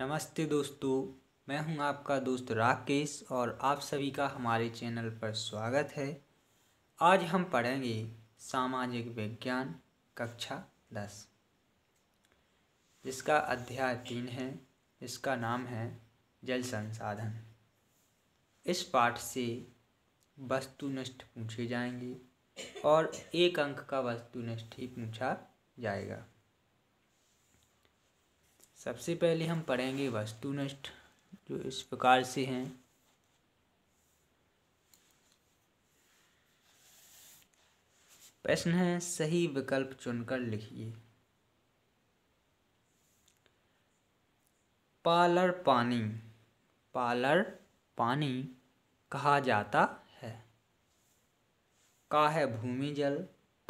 नमस्ते दोस्तों मैं हूं आपका दोस्त राकेश और आप सभी का हमारे चैनल पर स्वागत है आज हम पढ़ेंगे सामाजिक विज्ञान कक्षा दस जिसका अध्याय तीन है इसका नाम है जल संसाधन इस पाठ से वस्तुनिष्ठ पूछे जाएंगे और एक अंक का वस्तुनिष्ठ ही पूछा जाएगा सबसे पहले हम पढ़ेंगे वस्तुनिष्ठ जो इस प्रकार से हैं प्रश्न है सही विकल्प चुनकर लिखिए पालर पानी पालर पानी कहा जाता है का है भूमि जल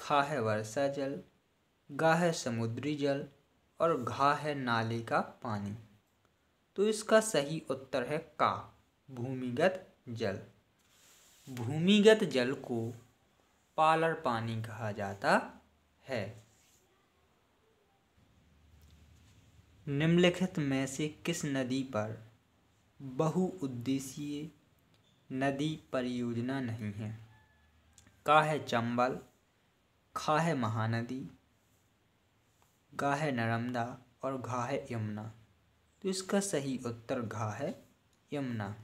खा है वर्षा जल गा है समुद्री जल और घा है नाले का पानी तो इसका सही उत्तर है का भूमिगत जल भूमिगत जल को पालर पानी कहा जाता है निम्नलिखित में से किस नदी पर बहुउद्देशीय नदी परियोजना नहीं है का है चंबल खा है महानदी गा है नर्मदा और घा है यमुना तो इसका सही उत्तर घा है यमुना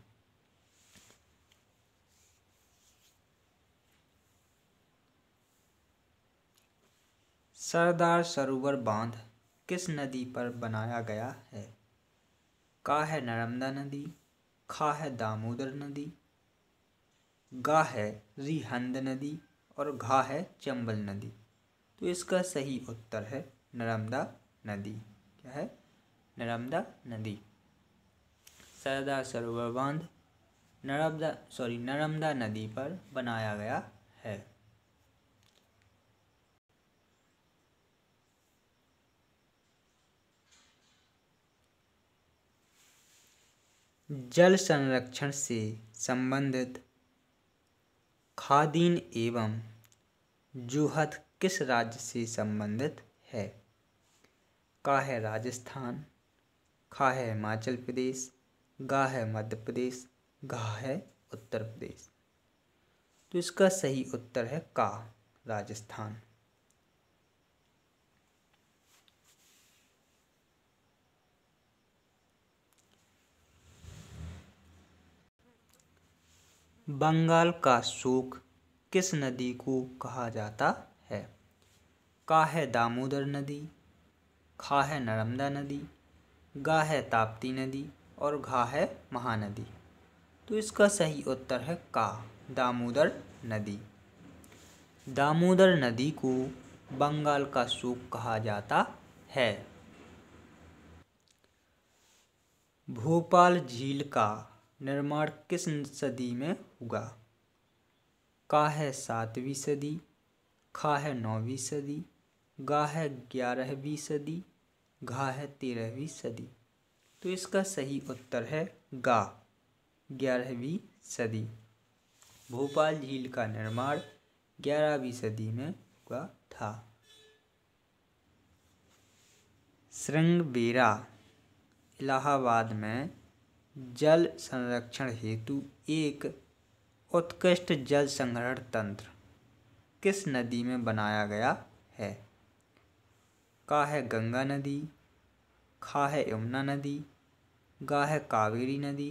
सरदार सरोवर बांध किस नदी पर बनाया गया है का है नर्मदा नदी खा है दामोदर नदी गा है रिहंद नदी और घा है चंबल नदी तो इसका सही उत्तर है नर्मदा नदी क्या है नर्मदा नदी सरदार सरोवर बांध नर्मदा सॉरी नर्मदा नदी पर बनाया गया है जल संरक्षण से संबंधित खादीन एवं जूहत किस राज्य से संबंधित है का है राजस्थान खा है हिमाचल प्रदेश गा है मध्य प्रदेश घा है उत्तर प्रदेश तो इसका सही उत्तर है का राजस्थान बंगाल का शोक किस नदी को कहा जाता है का है दामोदर नदी खा है नर्मदा नदी गा है ताप्ती नदी और घा है महानदी तो इसका सही उत्तर है का दामोदर नदी दामोदर नदी को बंगाल का सूख कहा जाता है भोपाल झील का निर्माण किस सदी में हुआ का है सातवीं सदी खा है नौवीं सदी गा है ग्यारहवीं सदी घा है तेरहवीं सदी तो इसका सही उत्तर है गा ग्यारहवीं सदी भोपाल झील का निर्माण ग्यारहवीं सदी में हुआ था श्रृंगबेरा इलाहाबाद में जल संरक्षण हेतु एक उत्कृष्ट जल संग्रहण तंत्र किस नदी में बनाया गया है का है गंगा नदी खा है यमुना नदी गा है कावेरी नदी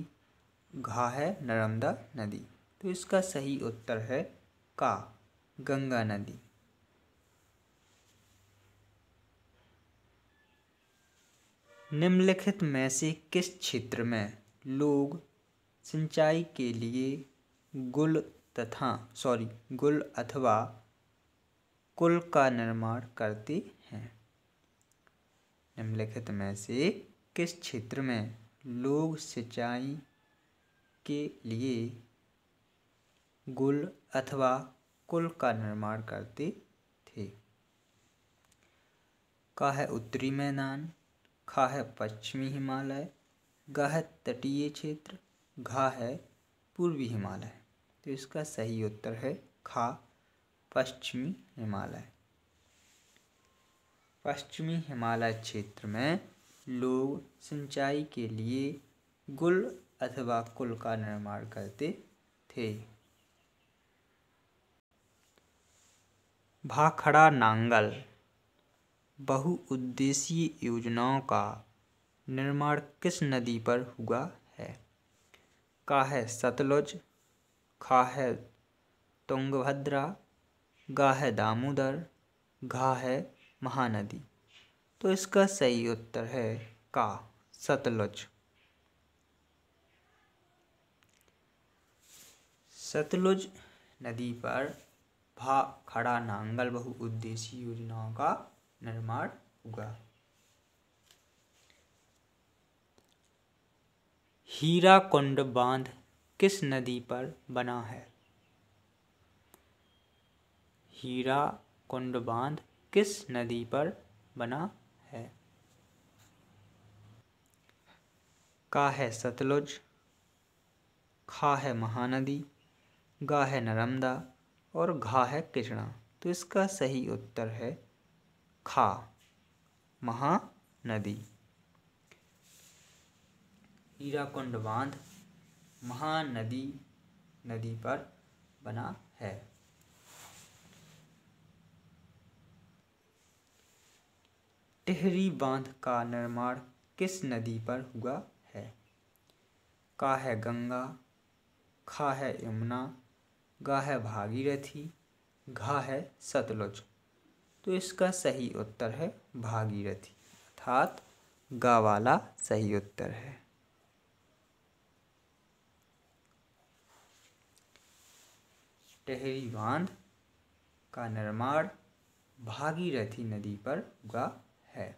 घा है नर्मदा नदी तो इसका सही उत्तर है का गंगा नदी निम्नलिखित में से किस क्षेत्र में लोग सिंचाई के लिए गुल तथा सॉरी गुल अथवा कुल का निर्माण करते निम्नलिखित में से किस क्षेत्र में लोग सिंचाई के लिए गुल अथवा कुल का निर्माण करते थे का है उत्तरी मैदान खा है पश्चिमी हिमालय गह है तटीय क्षेत्र घा है पूर्वी हिमालय तो इसका सही उत्तर है खा पश्चिमी हिमालय पश्चिमी हिमालय क्षेत्र में लोग सिंचाई के लिए गुल अथवा कुल का निर्माण करते थे भाखड़ा नांगल बहुउद्देशीय योजनाओं का निर्माण किस नदी पर हुआ है का है सतलुज खा है तुंगभद्रा गा है दामोदर घा है महानदी तो इसका सही उत्तर है का सतलुज सतलुज नदी पर भा खड़ा नांगल उद्देश्य योजनाओं का निर्माण हुआ हीरा कुंड बांध किस नदी पर बना है हीरा कुंड बांध किस नदी पर बना है का है सतलुज खा है महानदी गा है नर्मदा और घा है कृष्णा तो इसका सही उत्तर है खा महानदी हीराकुंड बांध महानदी नदी पर बना है टिहरी बांध का निर्माण किस नदी पर हुआ है का है गंगा खा है यमुना गा है भागीरथी घा है सतलुज तो इसका सही उत्तर है भागीरथी अर्थात गा वाला सही उत्तर है टेहरी बांध का निर्माण भागीरथी नदी पर हुआ है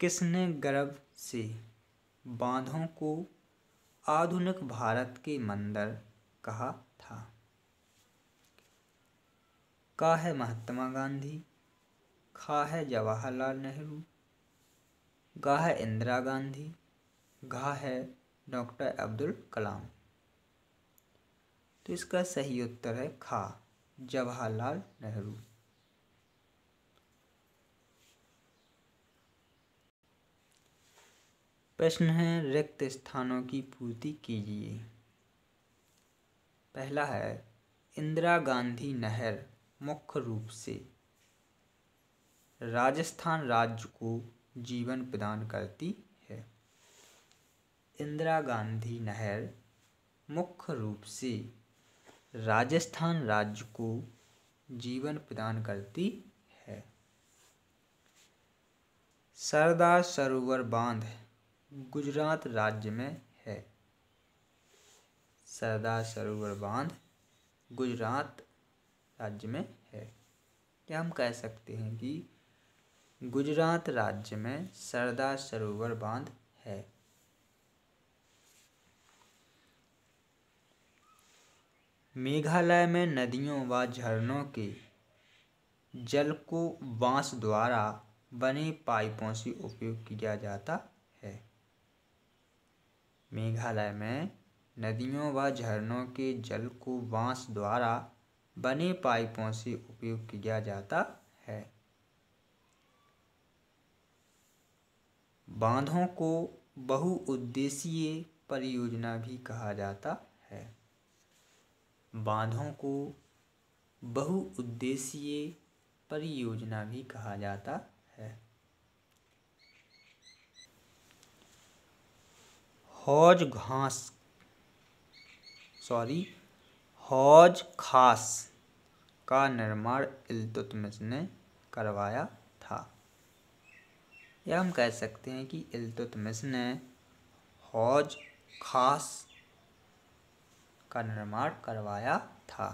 किसने गर्भ से बांधों को आधुनिक भारत के मंदिर कहा था का है महात्मा गांधी खा है जवाहरलाल नेहरू गा है इंदिरा गांधी घा है डॉक्टर अब्दुल कलाम तो इसका सही उत्तर है खा जवाहरलाल नेहरू प्रश्न है रिक्त स्थानों की पूर्ति कीजिए पहला है इंदिरा गांधी नहर मुख्य रूप से राजस्थान राज्य को जीवन प्रदान करती है इंदिरा गांधी नहर मुख्य रूप से राजस्थान राज्य को जीवन प्रदान करती है सरदार सरोवर बांध गुजरात राज्य में है सरदार सरोवर बांध गुजरात राज्य में है क्या हम कह सकते हैं कि गुजरात राज्य में सरदार सरोवर बांध है मेघालय में नदियों व झरनों के जल को बांस द्वारा बने पाइपों से उपयोग किया जाता है मेघालय में नदियों व झरनों के जल को बाँस द्वारा बने पाइपों से उपयोग किया जाता है बांधों को बहुउद्देशीय परियोजना भी कहा जाता है बांधों को बहुउद्देशीय परियोजना भी कहा जाता है हौज घास सॉरी हौज खास का निर्माण इल्तुतमिश ने करवाया था या हम कह सकते हैं कि इल्तुतमिश ने हौज खास का निर्माण करवाया था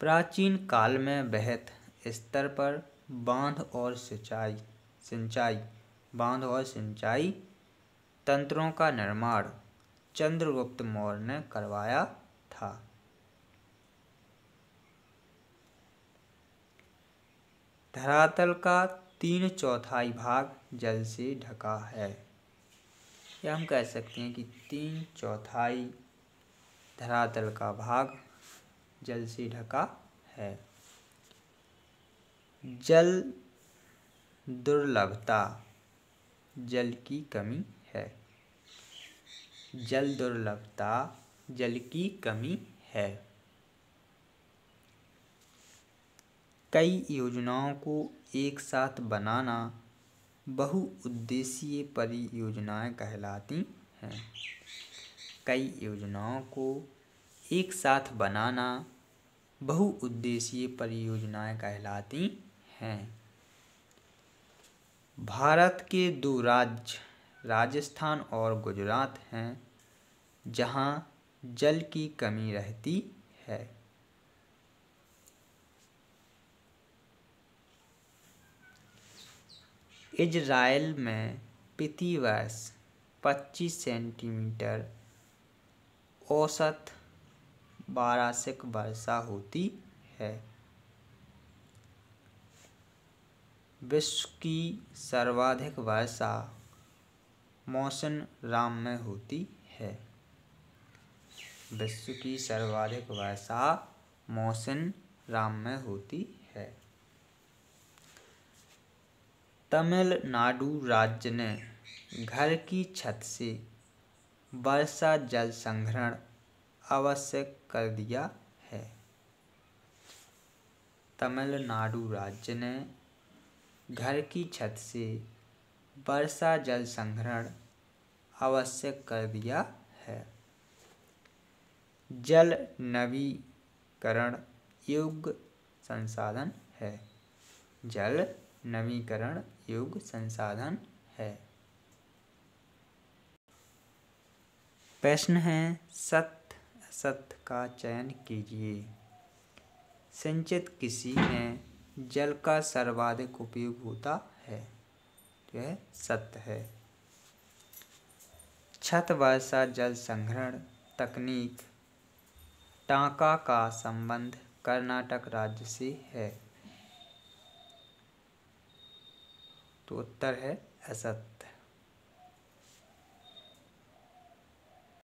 प्राचीन काल में बेहत स्तर पर बांध और सिंचाई सिंचाई बांध और सिंचाई तंत्रों का निर्माण चंद्रगुप्त मौर्य ने करवाया था धरातल का तीन चौथाई भाग जल से ढका है या हम कह सकते हैं कि तीन चौथाई धरातल का भाग जल से ढका है जल दुर्लभता जल की कमी है जल दुर्लभता जल की कमी है कई योजनाओं को एक साथ बनाना बहुउद्देशीय परियोजनाएं कहलाती हैं कई योजनाओं को एक साथ बनाना बहुउद्देशीय परियोजनाएं कहलाती हैं भारत के दो राज्य राजस्थान और गुजरात हैं जहाँ जल की कमी रहती है इजराइल में प्रतिवर्ष पच्चीस 25 सेंटीमीटर औसत वार्षिक वर्षा होती है विश्व की सर्वाधिक वर्षा मौसम राम में होती है विश्व की सर्वाधिक वर्षा मौसम राम में होती है तमिलनाडु राज्य ने घर की छत से वर्षा जल संग्रहण अवश्य कर दिया है तमिलनाडु राज्य ने घर की छत से वर्षा जल संग्रहण आवश्यक कर दिया है जल नवीकरण युग संसाधन है जल नवीकरण युग संसाधन है प्रश्न है सत्य असत्य का चयन कीजिए सिंचित किसी ने जल का सर्वाधिक उपयोग होता है जो है सत्य है छत वर्षा जल संग्रहण तकनीक टाँका का संबंध कर्नाटक राज्य से है तो उत्तर है असत्य